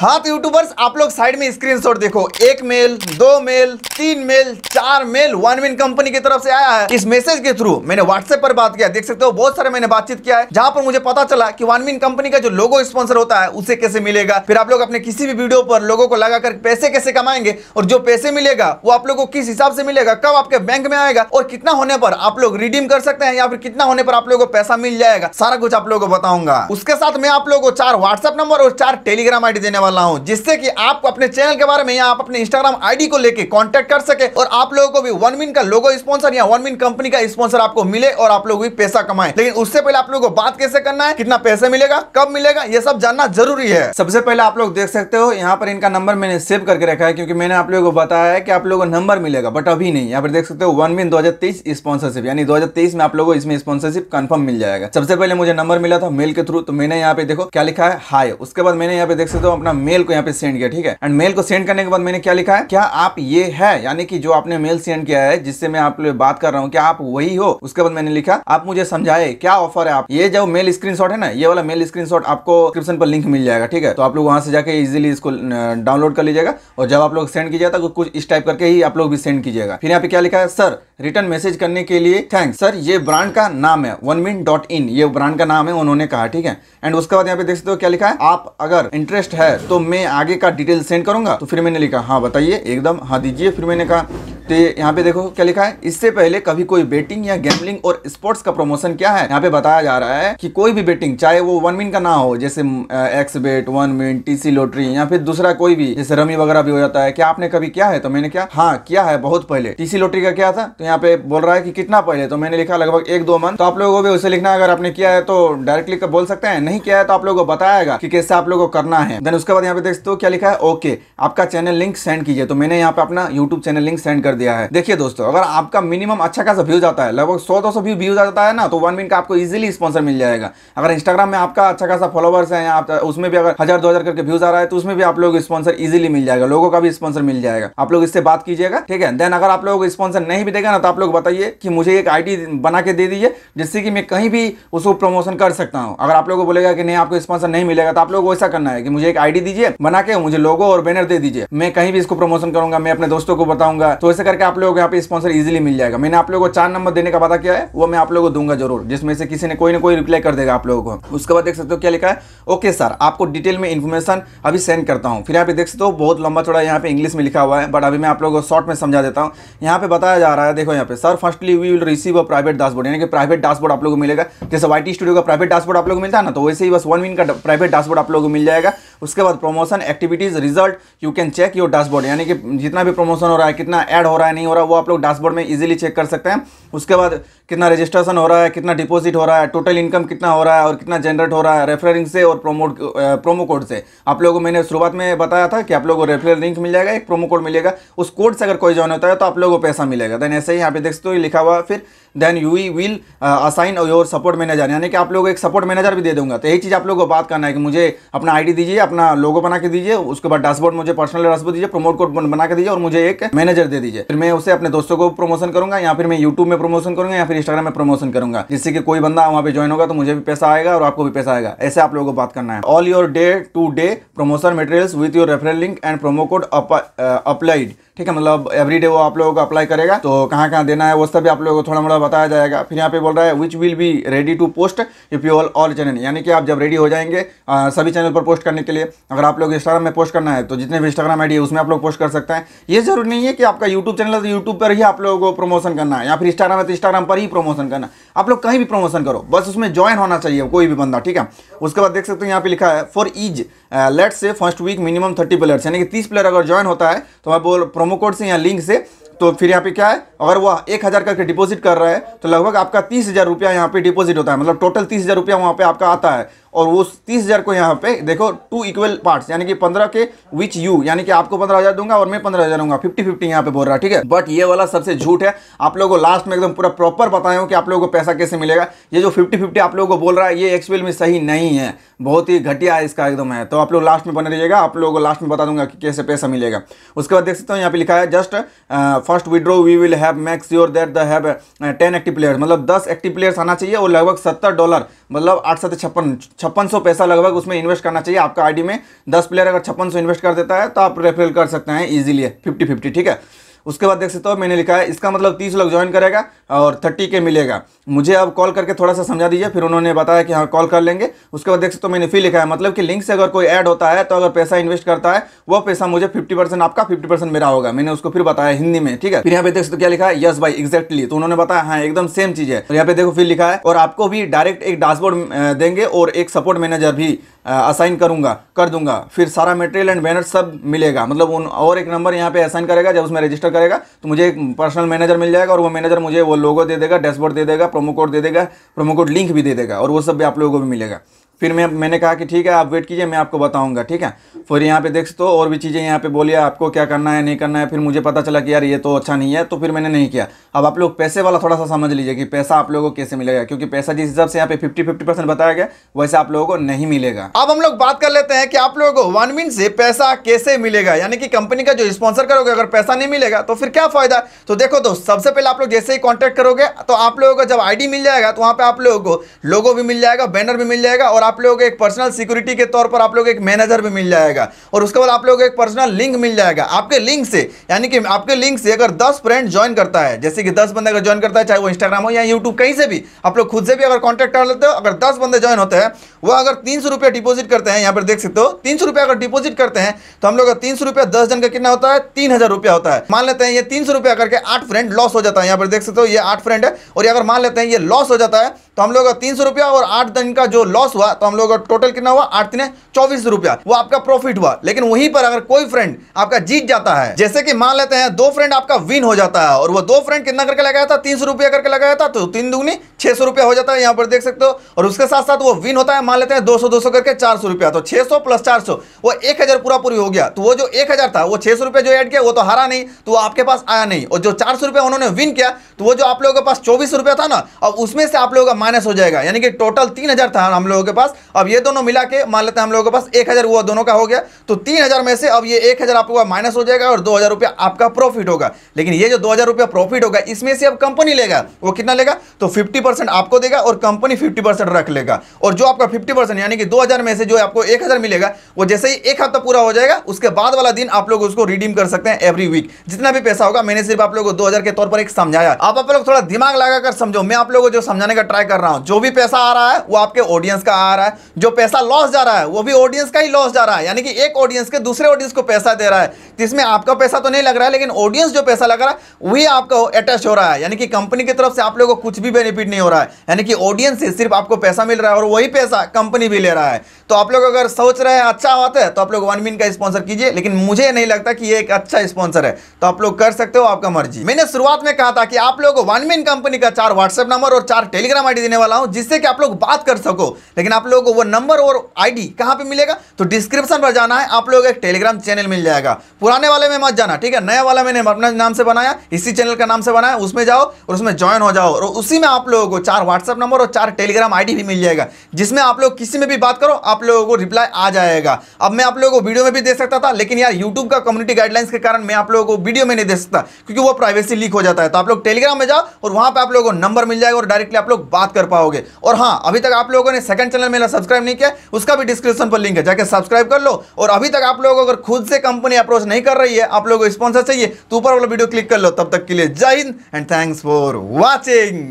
हाँ तो यूट्यूबर्स आप लोग साइड में स्क्रीनशॉट देखो एक मेल दो मेल तीन मेल चार मेल वन विन कंपनी की तरफ से आया है इस मैसेज के थ्रू मैंने व्हाट्सएप पर बात किया देख सकते हो बहुत सारे मैंने बातचीत किया है जहां पर मुझे पता चला कि वन विन कंपनी का जो लोगो स्पॉन्सर होता है उसे कैसे मिलेगा फिर आप लोग अपने किसी भी वीडियो पर लोगों को लगाकर पैसे कैसे कमाएंगे और जो पैसे मिलेगा वो आप लोग को किस हिसाब से मिलेगा कब आपके बैंक में आएगा और कितना होने पर आप लोग रिडीम कर सकते हैं या फिर कितना होने पर आप लोग को पैसा मिल जाएगा सारा कुछ आप लोग को बताऊंगा उसके साथ मैं आप लोग को चार व्हाट्सएप नंबर और चार टेलीग्राम डी देने वाला वाला हूँ जिससे कि आप अपने चैनल के बारे में या आप अपने इंस्टाग्राम आईडी को लेकर कॉन्टेक्ट कर सके और आप लोगों को भी वन मिन का लोगो स्पॉन्सर या वन मिन कंपनी का स्पॉन्सर आपको मिले और आप लोग भी पैसा कमाए लेकिन उससे पहले आप लोगों को बात कैसे करना है कितना पैसे मिलेगा कब मिलेगा ये सब जानना जरूरी है सबसे पहले आप लोग देख सकते हो यहाँ पर इनका नंबर मैंने सेव करके रखा है क्योंकि मैंने आप लोगों को बताया है कि आप लोगों को नंबर मिलेगा बट अभी नहीं यहाँ पर देख सकते हो वन मिन दो स्पॉन्सरशिप यानी दो में आप लोगों को इसमें स्पॉन्सरशिप कन्फर्म मिल जाएगा सबसे पहले मुझे नंबर मिला था मेल के थ्रू तो मैंने यहाँ पे देखो क्या लिखा है हाई उसके बाद मैंने यहाँ पे देख सकते हो अपना मेल को यहाँ पे सेंड किया ठीक है एंड मेल को सेंड करने के बाद मैंने क्या लिखा है क्या आप ये है यानी कि जो आपने मेल सेंड किया है जिससे मैं आप बात कर रहा हूँ क्या आप वही हो उसके बाद मैंने लिखा आप मुझे समझाए क्या ऑफर है आप ये जो मेल स्क्रीन है ना ये वाला मेल स्क्रीन आपको डिस्क्रिप्शन पर लिंक मिल जाएगा ठीक है तो आप लोग वहां से जाकर इजिली इसको डाउनलोड कर लीजिएगा और जब आप लोग सेंड कीजिएगा तो कुछ इस टाइप करके ही आप लोग भी सेंड कीजिएगा फिर यहाँ पे क्या लिखा है सर रिटर्न मैसेज करने के लिए थैंक्स सर ये ब्रांड का नाम है वन मिन डॉट इन ये ब्रांड का नाम है उन्होंने कहा ठीक है एंड उसके बाद यहाँ पे देख सकते हो क्या लिखा है आप अगर इंटरेस्ट है तो मैं आगे का डिटेल सेंड करूंगा तो फिर मैंने लिखा हाँ बताइए एकदम हाँ दीजिए फिर मैंने कहा तो यहाँ पे देखो क्या लिखा है इससे पहले कभी कोई बेटिंग या गैमलिंग और स्पोर्ट्स का प्रमोशन क्या है यहाँ पे बताया जा रहा है कि कोई भी बेटिंग चाहे वो वन मिन का ना हो जैसे x bet one win TC lottery या फिर दूसरा कोई भी जैसे रमी वगैरह भी हो जाता है क्या आपने कभी किया है तो मैंने क्या हाँ किया है बहुत पहले टीसी लॉटरी का क्या था तो यहाँ पे बोल रहा है कि कितना पहले तो मैंने लिखा लगभग एक दो मंथ तो आप लोगों को भी उसे लिखना अगर आपने किया है तो डायरेक्टली बोल सकते हैं नहीं किया है तो आप लोगों को बताएगा कि कैसे आप लोगों को करना है देन उसके बाद यहाँ पे देख सकते हो क्या लिखा है ओके आपका चैनल लिंक सेंड कीजिए तो मैंने यहाँ पे अपना यूट्यूब चैनल लिंक सेंड कर दिया है देखिए दोस्तों अगर आपका मिनिमम अच्छा खासा व्यूज आता है लगभग सौ दो सौ व्यूज आता है ना तो वन मिनट का आपको इजिली स्पॉन्सर मिल जाएगा अगर इंस्टाग्राम में आपका अच्छा खासा फॉलोवर्स है उसमें भी अगर हजार दो हजार करके व्यूज आ रहा है तो उसमें भी आप लोग स्पॉन्सर इजिली मिल जाएगा लोगों का भी स्पॉन्सर मिल जाएगा आप लोग इससे बात कीजिएगा ठीक है देन अगर आप लोगों को स्पॉन्सर नहीं भी देगा ना तो आप लोग बताइए कि मुझे एक आईडी बना के दे दीजिए जिससे कि मैं कहीं भी उसको प्रमोशन कर सकता हूँ अगर आप लोग बोलेगा कि नहीं आपको स्पॉन्सर नहीं मिलेगा तो आप लोग वैसा करना है कि मुझे एक आईडी दीजिए बना के मुझे लोगो और बैनर दे दीजिए मैं कहीं भी इसको प्रमोशन करूंगा मैं अपने दोस्तों को बताऊंगा तो ऐसे करके आप लोगों को यहाँ पे स्पॉन्सर इजिली मिल जाएगा मैंने आप लोगों को चार नंबर देने का वादा किया है वो मैं आप लोगों को दूंगा जरूर जिसमें से किसी ने कोई ना कोई रिप्लाई कर देगा आप लोगों को उसके बाद देख सकते हो क्या लिखा है ओके सर आपको डिटेल में इन्फॉर्मेशन अभी सेंड करता हूँ फिर यहाँ पे देख सकते हो बहुत लंबा थोड़ा यहाँ पे इंग्लिश में लिखा हुआ है बट अभी मैं आप लोगों को शॉर्ट में समझा देता हूँ यहाँ पे बताया जा रहा है देखो यहाँ पे sir firstly we will receive a private dashboard यानी कि प्राइवेट डैशबोर्ड आप लोगों को मिलेगा जैसे वाई स्टूडियो का प्राइवेट डैशबोर्ड आप लोगों को मिलता है ना तो वैसे ही बस वन विन का प्राइवेट डैशबोर्ड आप लोगों को मिल जाएगा उसके बाद promotion activities result you can check your dashboard यानी कि जितना भी प्रमोशन हो रहा है कितना ऐड हो रहा है नहीं हो रहा वो आप लोग डैशबोर्ड में इजीली चेक कर सकते हैं उसके बाद कितना रजिस्ट्रेशन हो रहा है कितना डिपॉजिट हो रहा है टोटल इनकम कितना हो रहा है और कितना जनरेट हो रहा है रेफरिंग से और प्रोमोट प्रोमो कोड से आप लोगों को मैंने शुरुआत में बताया था कि आप लोगों को रेफरल लिंक मिल जाएगा एक प्रोमो कोड मिलेगा उस कोड से अगर कोई ज्वाइन होता है तो आप लोगों को पैसा मिलेगा देन ऐसे ही यहाँ पे देख सकते हो लिखा हुआ फिर then you we will assign your support manager यानी कि आप लोग एक सपोर्ट मैनेजर भी दे दूंगा तो यही चीज़ आप लोगों को बात करना है कि मुझे अपना आई दीजिए अपना लोगो बना के दीजिए उसके बाद डैशबोर्ड मुझे पर्सनल डैशबोर्ड दीजिए प्रमोट कोड बना के दीजिए और मुझे एक मैनेजर दे दीजिए फिर मैं उसे अपने दोस्तों को प्रमोशन करूंगा या फिर मैं यूट्यूब में प्रमोशन करूंगा या फिर इंस्टाग्राम में प्रमोशन करूंगा जिससे कि कोई बंदा वहां पर ज्वाइन होगा तो मुझे भी पैसा आएगा और आपको भी पैसा आएगा ऐसे आप लोगों को बात करना है all your day to day promotion materials with your referral link and promo code applied ठीक है मतलब एवरी डे वो आप लोगों को अप्लाई करेगा तो कहाँ कहाँ देना है वो सब भी आप लोगों को थोड़ा मोड़ा बताया जाएगा फिर यहाँ पे बोल रहा है which will be ready to post if you all all channel यानी कि आप जब रेडी हो जाएंगे आ, uh, सभी चैनल पर पोस्ट करने के लिए लिए अगर आप लोग इंस्टाग्राम में पोस्ट करना है तो जितने भी इंस्टाग्राम आईडी है उसमें आप लोग पोस्ट कर सकते हैं ये जरूरी नहीं है कि आपका यूट्यूब चैनल है तो यूट्यूब पर ही आप लोगों को प्रमोशन करना है या फिर इंस्टाग्राम है तो इंस्टाग्राम पर ही प्रमोशन करना आप लोग कहीं भी प्रमोशन करो बस उसमें ज्वाइन होना चाहिए कोई भी बंदा ठीक है उसके बाद देख सकते हैं यहाँ पे लिखा है for ease let's say first week minimum thirty players यानी कि तीस प्लेयर अगर ज्वाइन होता है तो मैं बोल प्रोमो कोड से या लिंक से तो फिर यहाँ पे क्या है अगर वह एक हज़ार करके डिपॉजिट कर रहा है तो लगभग आपका तीस हज़ार रुपया यहाँ पे डिपॉजिट होता है मतलब टोटल तीस हज़ार रुपया वहाँ पे आपका आता है और उस तीस हज़ार को यहाँ पे देखो टू इक्वल पार्ट्स यानी कि पंद्रह के विच यू यानी कि आपको पंद्रह हज़ार दूंगा और मैं पंद्रह हज़ार दूंगा फिफ्टी फिफ्टी यहाँ पे बोल रहा है ठीक है बट ये वाला सबसे झूठ है आप लोगों को लास्ट में एकदम पूरा प्रॉपर बताया हूँ कि आप लोगों को पैसा कैसे मिलेगा ये जो फिफ्टी फिफ्टी आप लोगों को बोल रहा है ये एक्सपेल में सही नहीं है बहुत ही घटिया है इसका एकदम है तो आप लोग लास्ट में बने रहिएगा आप लोगों को लास्ट में बता दूंगा कि कैसे पैसा मिलेगा उसके बाद देख सकते हो यहाँ पे लिखा है just first withdraw we will have make sure that the have ten active players मतलब दस एक्टिव प्लेयर्स आना चाहिए और लगभग सत्तर डॉलर मतलब आठ सत्तर छप्पन छप्पन सौ पैसा लगभग उसमें इन्वेस्ट करना चाहिए आपका आईडी में दस प्लेयर अगर छप्पन सौ इन्वेस्ट कर देता है तो आप रेफरल कर सकते हैं इजीली फिफ्टी फिफ्टी ठीक है उसके बाद देख सकते हो मैंने लिखा है इसका मतलब तीस लोग ज्वाइन करेगा और थर्टी के मिलेगा मुझे अब कॉल करके थोड़ा सा समझा दीजिए फिर उन्होंने बताया कि हाँ कॉल कर लेंगे उसके बाद देख सकते हो मैंने फिर लिखा है मतलब कि लिंक से अगर कोई ऐड होता है तो अगर पैसा इन्वेस्ट करता है वो पैसा मुझे फिफ्टी परसेंट आपका फिफ्टी परसेंट मेरा होगा मैंने उसको फिर बताया हिंदी में ठीक है फिर यहाँ पे देख सकते क्या लिखा है यस भाई एक्जैक्टली तो उन्होंने बताया हाँ एकदम सेम चीज है यहाँ पे देखो फिर लिखा है और आपको भी डायरेक्ट एक डैशबोर्ड देंगे और एक सपोर्ट मैनेजर भी असाइन करूंगा कर दूंगा फिर सारा मटेरियल एंड बैनर सब मिलेगा मतलब उन और एक नंबर यहाँ पे असाइन करेगा जब उसमें रजिस्टर करेगा तो मुझे एक पर्सनल मैनेजर मिल जाएगा और वो मैनेजर मुझे वो लोगो दे देगा डैशबोर्ड दे देगा प्रोमो कोड दे देगा प्रोमो कोड लिंक भी दे देगा और वो सब भी आप लोगों को भी मिलेगा फिर मैं मैंने कहा कि ठीक है आप वेट कीजिए मैं आपको बताऊंगा ठीक है फिर यहाँ पे देख तो और भी चीज़ें यहाँ पे बोलिए आपको क्या करना है नहीं करना है फिर मुझे पता चला कि यार ये तो अच्छा नहीं है तो फिर मैंने नहीं किया अब आप लोग पैसे वाला थोड़ा सा समझ लीजिए कि पैसा आप लोगों को कैसे मिलेगा क्योंकि पैसा जिस हिसाब से यहाँ पे 50 50 परसेंट बताया गया वैसे आप लोगों को नहीं मिलेगा अब हम लोग बात कर लेते हैं कि आप लोगों को वन मिन से पैसा कैसे मिलेगा यानी कि कंपनी का जो स्पॉन्सर करोगे अगर पैसा नहीं मिलेगा तो फिर क्या फायदा तो देखो दोस्त सबसे पहले आप लोग जैसे ही कॉन्टेक्ट करोगे तो आप लोगों को जब आई मिल जाएगा तो वहाँ पे आप लोगों को लोगो भी मिल जाएगा बैनर भी मिल जाएगा और आप लोगों को एक पर्सनल सिक्योरिटी के तौर पर आप लोग एक मैनेजर भी मिल जाएगा और उसके बाद आप लोगों को एक पर्सनल लिंक मिल जाएगा आपके लिंक से यानी कि आपके लिंक से अगर दस फ्रेंड ज्वाइन करता है जैसे कि दस बंदे अगर ज्वाइन करता है चाहे वो इंस्टाग्राम हो या यूट्यूब कहीं से भी आप लोग खुद से भी अगर कॉन्टैक्ट कर लेते हो अगर दस बंदे ज्वाइन होते हैं वो अगर तीन सौ रुपया डिपोजिट करते हैं यहाँ पर देख सकते हो तीन सौ रुपया अगर डिपोजिट करते हैं तो हम लोग तीन सौ रुपया दस जन का कितना होता है तीन हजार रुपया होता है मान लेते हैं ये तीन सौ रुपया करके आठ फ्रेंड लॉस हो जाता है यहाँ पर देख सकते हो ये आठ फ्रेंड है और अगर मान लेते हैं ये लॉस हो जाता है तो हम लोग तीन सौ रुपया और आठ दिन का जो लॉस हुआ तो हम लोग का टोटल कितना हुआ आठ दिन चौबीस रुपया वो आपका प्रॉफिट हुआ लेकिन वहीं पर अगर कोई फ्रेंड आपका जीत जाता है जैसे कि मान लेते हैं दो फ्रेंड आपका विन हो जाता है और वो दो फ्रेंड कितना करके लगाया था तीन सौ रुपया करके लगाया था तो तीन दुगनी छह सौ रुपया हो जाता है यहाँ पर देख सकते हो और उसके साथ साथ वो विन होता है मान लेते हैं दो सौ करके चार सौ रुपया तो छह सौ प्लस चार वो एक पूरा पूरी हो गया तो वो जो एक था वो छह सौ रुपया जो एड किया वो तो हरा नहीं तो आपके पास आया नहीं और जो चार सौ रुपया उन्होंने विन किया तो वो जो आप लोगों के पास चौबीस रुपया था ना अब उसमें से आप लोगों का माइनस हो जाएगा यानी कि टोटल तीन हज़ार था हम लोगों के पास अब ये दोनों मिला के मान लेते हैं हम लोगों के पास एक हज़ार हुआ दोनों का हो गया तो तीन हज़ार में से अब ये एक हज़ार आपका माइनस हो जाएगा और दो हज़ार रुपया आपका प्रॉफिट होगा लेकिन ये जो दो हज़ार रुपया प्रॉफिट होगा इसमें से अब कंपनी लेगा वो कितना लेगा तो फिफ्टी परसेंट आपको देगा और कंपनी फिफ्टी परसेंट रख लेगा और जो आपका फिफ्टी परसेंट यानी कि दो हज़ार में से जो आपको एक हज़ार मिलेगा वो जैसे ही एक हफ्ता पूरा हो जाएगा उसके बाद वाला दिन आप लोग उसको रिडीम कर सकते हैं एवरी वीक जितना भी पैसा होगा मैंने सिर्फ आप लोगों को दो के तौर पर एक समझाया आप आप लोग थोड़ा दिमाग लगाकर समझो मैं आप लोगों को जो समझाने का ट्राई कर कर रहा हूं जो भी पैसा आ रहा है वो आपके ऑडियंस का आ रहा है जो पैसा लॉस जा रहा है वो भी ऑडियंस का ही लॉस जा रहा है यानी कि एक ऑडियंस के दूसरे ऑडियंस को पैसा दे रहा है जिसमें आपका पैसा तो नहीं लग रहा है लेकिन ऑडियंस जो पैसा लग रहा है वही आपका अटैच हो रहा है यानी कि कंपनी की तरफ से आप लोगों को कुछ भी बेनिफिट नहीं हो रहा है यानी कि ऑडियंस से सिर्फ आपको पैसा मिल रहा है और वही पैसा कंपनी भी ले रहा है तो आप लोग अगर सोच रहे हैं अच्छा बात है तो आप लोग वन मिन का स्पॉन्सर कीजिए लेकिन मुझे नहीं लगता कि ये एक अच्छा स्पॉन्सर है तो आप लोग कर सकते हो आपका मर्जी मैंने शुरुआत में कहा था कि आप लोग वन मिन कंपनी का चार व्हाट्सएप नंबर और चार टेलीग्राम आई देने वाला हूं जिससे कि आप लोग बात कर सको लेकिन आप लोगों को वो नंबर और आईडी कहाँ पे मिलेगा तो डिस्क्रिप्शन पर जाना है आप लोग एक टेलीग्राम चैनल मिल जाएगा पुराने वाले में मत जाना ठीक है नया वाला मैंने अपने नाम से बनाया इसी चैनल का नाम से बनाया उसमें जाओ और उसमें ज्वाइन हो जाओ और उसी में आप लोगों को चार व्हाट्सअप नंबर और चार टेलीग्राम आई भी मिल जाएगा जिसमें आप लोग किसी में भी बात करो आप लोगों को रिप्लाई आ जाएगा अब मैं आप लोगों को वीडियो में भी दे सकता था लेकिन यार यूट्यूब का कम्युनिटी गाइडलाइंस के कारण मैं आप लोगों को वीडियो में नहीं दे सकता क्योंकि वो प्राइवेसी लीक हो जाता है तो आप लोग टेलीग्राम में जाओ और वहां पर आप लोगों को नंबर मिल जाएगा और डायरेक्टली आप लोग बात बात कर पाओगे और हाँ अभी तक आप लोगों ने सेकंड चैनल मेरा सब्सक्राइब नहीं किया उसका भी डिस्क्रिप्शन पर लिंक है जाकर सब्सक्राइब कर लो और अभी तक आप लोग अगर खुद से कंपनी अप्रोच नहीं कर रही है आप लोगों को स्पॉन्सर चाहिए तो ऊपर वाला वीडियो क्लिक कर लो तब तक के लिए Jai Hind and thanks for watching